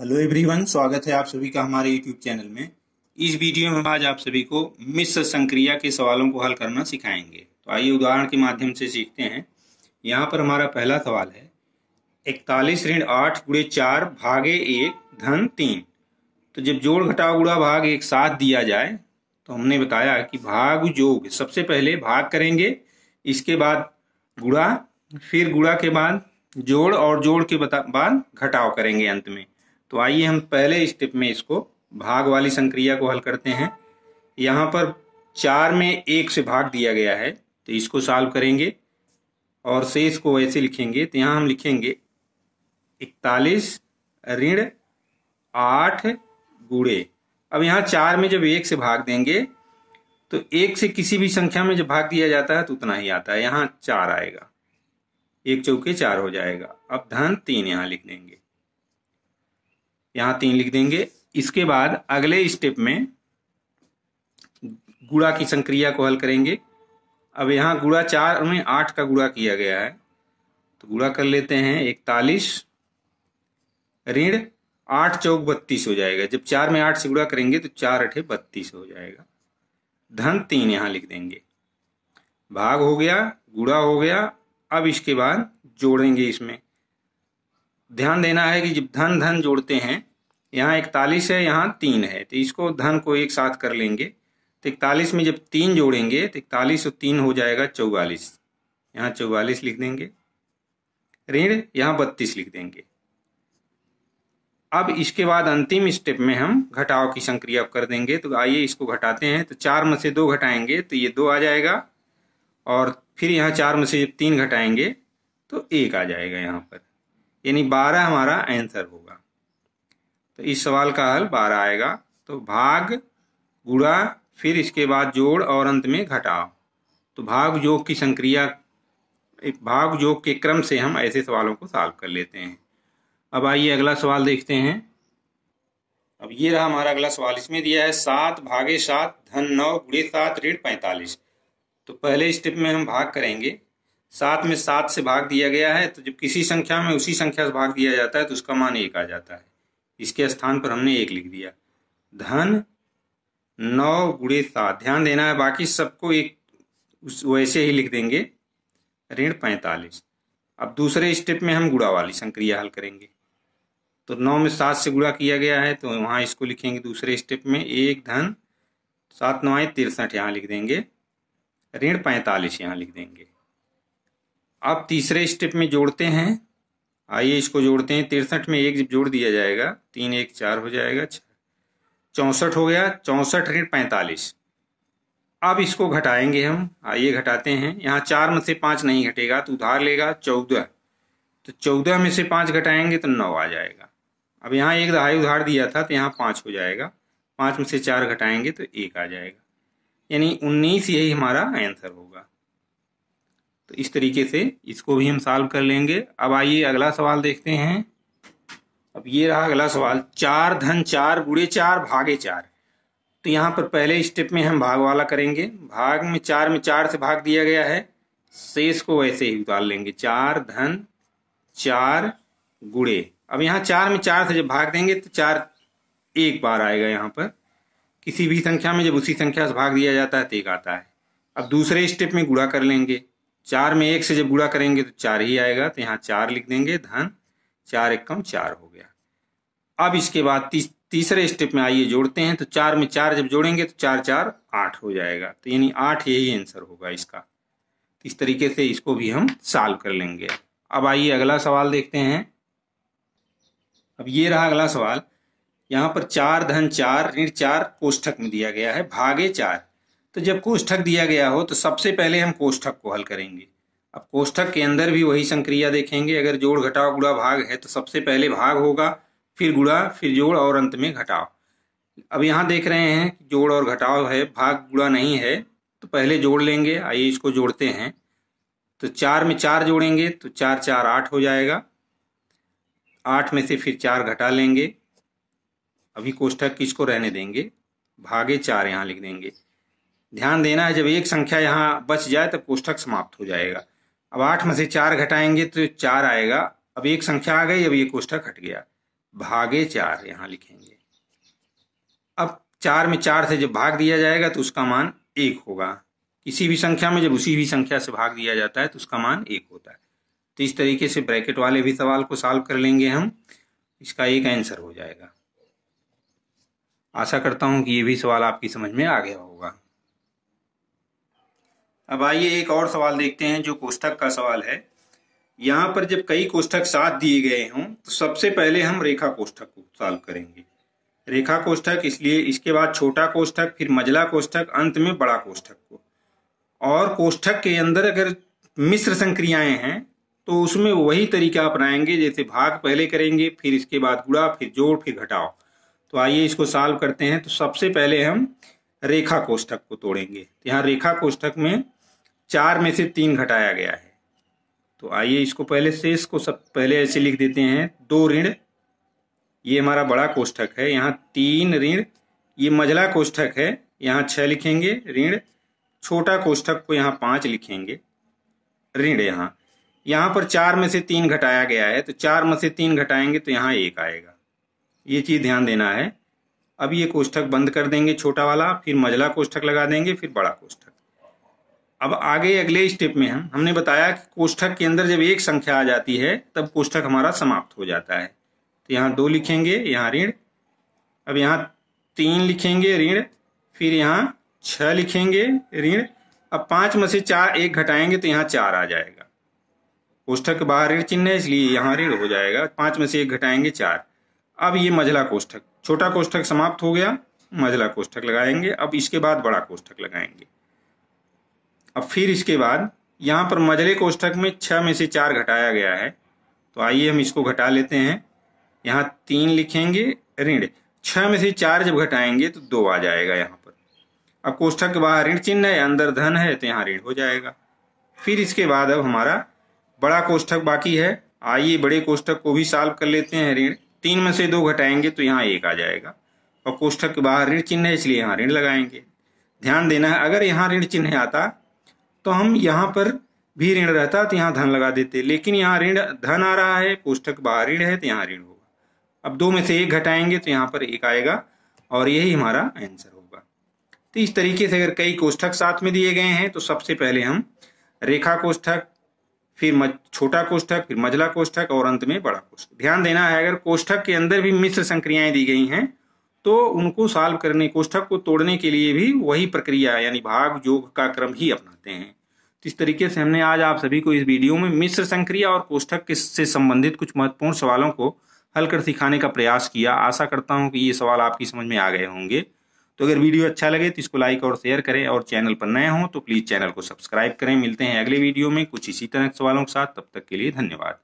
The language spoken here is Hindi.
हेलो एवरीवन स्वागत है आप सभी का हमारे यूट्यूब चैनल में इस वीडियो में हम आज आप सभी को मिश्र संक्रिया के सवालों को हल करना सिखाएंगे तो आइए उदाहरण के माध्यम से सीखते हैं यहाँ पर हमारा पहला सवाल है इकतालीस ऋण आठ गुड़े चार भागे एक धन तीन तो जब जोड़ घटाव गुड़ा भाग एक साथ दिया जाए तो हमने बताया कि भाग योग सबसे पहले भाग करेंगे इसके बाद गुड़ा फिर गुड़ा के बाद जोड़ और जोड़ के बाद घटाव करेंगे अंत में तो आइए हम पहले स्टेप में इसको भाग वाली संक्रिया को हल करते हैं यहाँ पर चार में एक से भाग दिया गया है तो इसको सॉल्व करेंगे और शेष को ऐसे लिखेंगे तो यहाँ हम लिखेंगे इकतालीस ऋण आठ गुड़े अब यहाँ चार में जब एक से भाग देंगे तो एक से किसी भी संख्या में जब भाग दिया जाता है तो उतना ही आता है यहाँ चार आएगा एक चौके चार हो जाएगा अब धन तीन यहाँ लिख देंगे यहाँ तीन लिख देंगे इसके बाद अगले स्टेप में गुड़ा की संक्रिया को हल करेंगे अब यहाँ गुड़ा चार में आठ का गुड़ा किया गया है तो गुड़ा कर लेते हैं इकतालीस ऋण आठ चौक बत्तीस हो जाएगा जब चार में आठ से गुड़ा करेंगे तो चार अठे बत्तीस हो जाएगा धन तीन यहां लिख देंगे भाग हो गया गुड़ा हो गया अब इसके बाद जोड़ेंगे इसमें ध्यान देना है कि जब धन धन जोड़ते हैं यहाँ इकतालीस है यहाँ तीन है तो इसको धन को एक साथ कर लेंगे तो इकतालीस में जब तीन जोड़ेंगे तो इकतालीस और तीन हो जाएगा चौवालीस यहाँ चौवालीस लिख देंगे ऋण यहाँ बत्तीस लिख देंगे अब इसके बाद अंतिम स्टेप में हम घटाव की संक्रिया कर देंगे तो आइए इसको घटाते हैं तो चार में से दो घटाएंगे तो ये दो आ जाएगा और फिर यहाँ चार में से जब तीन घटाएंगे तो एक आ जाएगा यहाँ पर यानी बारह हमारा आंसर होगा तो इस सवाल का हल बारह आएगा तो भाग गुड़ा फिर इसके बाद जोड़ और अंत में घटाओ तो भाग जोग की संक्रिया भाग जोग के क्रम से हम ऐसे सवालों को सॉल्व कर लेते हैं अब आइए अगला सवाल देखते हैं अब ये रहा हमारा अगला सवाल इसमें दिया है सात भागे सात धन नौ गुड़े सात ऋण पैंतालीस तो पहले स्टेप में हम भाग करेंगे सात में सात से भाग दिया गया है तो जब किसी संख्या में उसी संख्या से भाग दिया जाता है तो उसका मान एक आ जाता है इसके स्थान पर हमने एक लिख दिया धन नौ गुड़े सात ध्यान देना है बाकी सबको एक उस वैसे ही लिख देंगे ऋण पैंतालीस अब दूसरे स्टेप में हम गुड़ा वाली संक्रिया हल करेंगे तो नौ में सात से गुड़ा किया गया है तो वहाँ इसको लिखेंगे दूसरे स्टेप में एक धन सात नवाएँ तिरसठ यहाँ लिख देंगे ऋण पैंतालीस यहाँ लिख देंगे अब तीसरे स्टेप में जोड़ते हैं आइए इसको जोड़ते हैं तिरसठ में एक जोड़ दिया जाएगा तीन एक चार हो जाएगा चौंसठ हो गया चौंसठ ऋण पैंतालीस अब इसको घटाएंगे हम आइए घटाते हैं यहाँ चार में से पाँच नहीं घटेगा तो उधार लेगा चौदह तो चौदह में से पाँच घटाएंगे तो नौ आ जाएगा अब यहाँ एक दहाई उधार दिया था तो यहाँ पाँच हो जाएगा पाँच में से चार घटाएंगे तो एक आ जाएगा यानी उन्नीस यही हमारा आंसर होगा तो इस तरीके से इसको भी हम सॉल्व कर लेंगे अब आइए अगला सवाल देखते हैं अब ये रहा अगला सवाल चार धन चार गुड़े चार भागे चार तो यहाँ पर पहले स्टेप में हम भाग वाला करेंगे भाग में चार में चार से भाग दिया गया है शेष को वैसे ही उतार लेंगे चार धन चार गुड़े अब यहाँ चार में चार से जब भाग देंगे तो चार एक बार आएगा यहाँ पर किसी भी संख्या में जब उसी संख्या से भाग दिया जाता है तो एक आता है अब दूसरे स्टेप में गुड़ा कर लेंगे चार में एक से जब गुणा करेंगे तो चार ही आएगा तो यहाँ चार लिख देंगे धन चार एक कम चार हो गया अब इसके बाद तीस, तीसरे स्टेप में आइए जोड़ते हैं तो चार में चार जब जोड़ेंगे तो चार चार आठ हो जाएगा तो यानी आठ यही आंसर होगा इसका तो इस तरीके से इसको भी हम सॉल्व कर लेंगे अब आइए अगला सवाल देखते हैं अब ये रहा अगला सवाल यहाँ पर चार धन चार ऋण चार कोष्ठक में दिया गया है भागे चार तो जब कोष्ठक दिया गया हो तो सबसे पहले हम कोष्ठक को हल करेंगे अब कोष्ठक के अंदर भी वही संक्रिया देखेंगे अगर जोड़ घटाव गुड़ा भाग है तो सबसे पहले भाग होगा फिर गुड़ा फिर जोड़ और अंत में घटाव अब यहाँ देख रहे हैं कि जोड़ और घटाव है भाग गुड़ा नहीं है तो पहले जोड़ लेंगे आइए इसको जोड़ते हैं तो चार में चार जोड़ेंगे तो चार चार आठ हो जाएगा आठ में से फिर चार घटा लेंगे अभी कोष्ठक किसको रहने देंगे भागे चार यहाँ लिख देंगे ध्यान देना है जब एक संख्या यहाँ बच जाए तब तो कोष्ठक समाप्त हो जाएगा अब आठ में से चार घटाएंगे तो चार आएगा अब एक संख्या आ गई अब ये कोष्ठक हट गया भागे चार यहाँ लिखेंगे अब चार में चार से जब भाग दिया जाएगा तो उसका मान एक होगा किसी भी संख्या में जब उसी भी संख्या से भाग दिया जाता है तो उसका मान एक होता है तो इस तरीके से ब्रैकेट वाले भी सवाल को सॉल्व कर लेंगे हम इसका एक आंसर हो जाएगा आशा करता हूं कि ये भी सवाल आपकी समझ में आ गया होगा अब आइए एक और सवाल देखते हैं जो कोष्ठक का सवाल है यहाँ पर जब कई कोष्ठक साथ दिए गए हों तो सबसे पहले हम रेखा कोष्ठक को सॉल्व करेंगे रेखा कोष्ठक इसलिए इसके बाद छोटा कोष्ठक फिर मजला कोष्ठक अंत में बड़ा कोष्ठक को और कोष्ठक के अंदर अगर मिश्र संक्रियाएं हैं तो उसमें वही तरीका अपनाएंगे जैसे भाग पहले करेंगे फिर इसके बाद गुड़ा फिर जोड़ फिर घटाओ तो आइए इसको सॉल्व करते हैं तो सबसे पहले हम रेखा कोष्ठक को तोड़ेंगे यहाँ रेखा कोष्ठक में चार में से तीन घटाया गया है तो आइए इसको पहले से इसको सब पहले ऐसे लिख देते हैं दो ऋण ये हमारा बड़ा कोष्ठक है यहाँ तीन ऋण ये मझला कोष्ठक है यहाँ छः लिखेंगे ऋण छोटा कोष्ठक को यहाँ पाँच लिखेंगे ऋण यहाँ यहाँ पर चार में से तीन घटाया गया है तो चार में से तीन घटाएंगे तो यहाँ एक आएगा ये चीज़ ध्यान देना है अब ये कोष्ठक बंद कर देंगे छोटा वाला फिर मझला कोष्ठक लगा देंगे फिर बड़ा कोष्ठक अब आगे अगले स्टेप में हम हमने बताया कि कोष्ठक के अंदर जब एक संख्या आ जाती है तब कोष्ठक हमारा समाप्त हो जाता है तो यहाँ दो लिखेंगे यहाँ ऋण अब यहाँ तीन लिखेंगे ऋण फिर यहाँ छह लिखेंगे ऋण अब पांच में से चार एक घटाएंगे तो यहाँ चार आ जाएगा कोष्ठक के बाहर ऋण चिन्ह है इसलिए यहाँ ऋण हो जाएगा पांच में से एक घटाएंगे चार अब ये मझला कोष्ठक छोटा कोष्ठक समाप्त हो गया मझला कोष्ठक लगाएंगे अब इसके बाद बड़ा कोष्ठक लगाएंगे अब फिर इसके बाद यहाँ पर मजले कोष्ठक में छः में से चार घटाया गया है तो आइए हम इसको घटा लेते हैं यहाँ तीन लिखेंगे ऋण छः में से चार जब घटाएंगे तो दो आ जाएगा यहाँ पर अब कोष्ठक के बाहर ऋण चिन्ह है अंदर धन है तो यहाँ ऋण हो जाएगा फिर इसके बाद अब हमारा बड़ा कोष्ठक बाकी है आइए बड़े कोष्ठक को भी सॉल्व कर लेते हैं ऋण तीन में से दो घटाएंगे तो यहाँ एक आ जाएगा और कोष्ठक के बाहर ऋण चिन्ह है इसलिए यहाँ ऋण लगाएंगे ध्यान देना है अगर यहाँ ऋण चिन्ह आता तो हम यहाँ पर भी ऋण रहता तो यहाँ धन लगा देते लेकिन यहाँ ऋण धन आ रहा है कोष्ठक बाहर ऋण है तो यहाँ ऋण होगा अब दो में से एक घटाएंगे तो यहाँ पर एक आएगा और यही हमारा आंसर होगा तो इस तरीके से अगर कई कोष्ठक साथ में दिए गए हैं तो सबसे पहले हम रेखा कोष्ठक फिर मज, छोटा कोष्ठक फिर मझला कोष्ठक और अंत में बड़ा कोष्ठक ध्यान देना है अगर कोष्ठक के अंदर भी मिश्र संक्रियाएं दी गई हैं तो उनको सॉल्व करने कोष्ठक को तोड़ने के लिए भी वही प्रक्रिया यानी भाग योग का क्रम ही अपनाते हैं तो इस तरीके से हमने आज आप सभी को इस वीडियो में मिश्र संक्रिया और कोष्ठक से संबंधित कुछ महत्वपूर्ण सवालों को हल कर सिखाने का प्रयास किया आशा करता हूँ कि ये सवाल आपकी समझ में आ गए होंगे तो अगर वीडियो अच्छा लगे तो इसको लाइक और शेयर करें और चैनल पर नए हों तो प्लीज़ चैनल को सब्सक्राइब करें मिलते हैं अगले वीडियो में कुछ इसी तरह के सवालों के साथ तब तक के लिए धन्यवाद